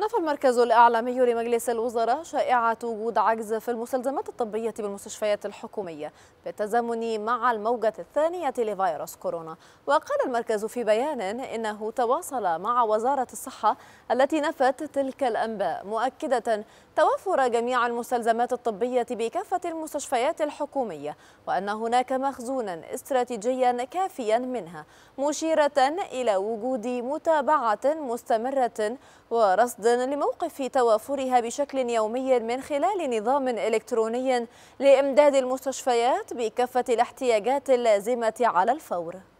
نفى المركز الإعلامي لمجلس الوزراء شائعة وجود عجز في المستلزمات الطبية بالمستشفيات الحكومية بالتزامن مع الموجة الثانية لفيروس كورونا وقال المركز في بيان إنه تواصل مع وزارة الصحة التي نفت تلك الأنباء مؤكدة توفر جميع المستلزمات الطبية بكافة المستشفيات الحكومية وأن هناك مخزونا استراتيجيا كافيا منها مشيرة إلى وجود متابعة مستمرة ورصد لموقف توافرها بشكل يومي من خلال نظام إلكتروني لإمداد المستشفيات بكافة الاحتياجات اللازمة على الفور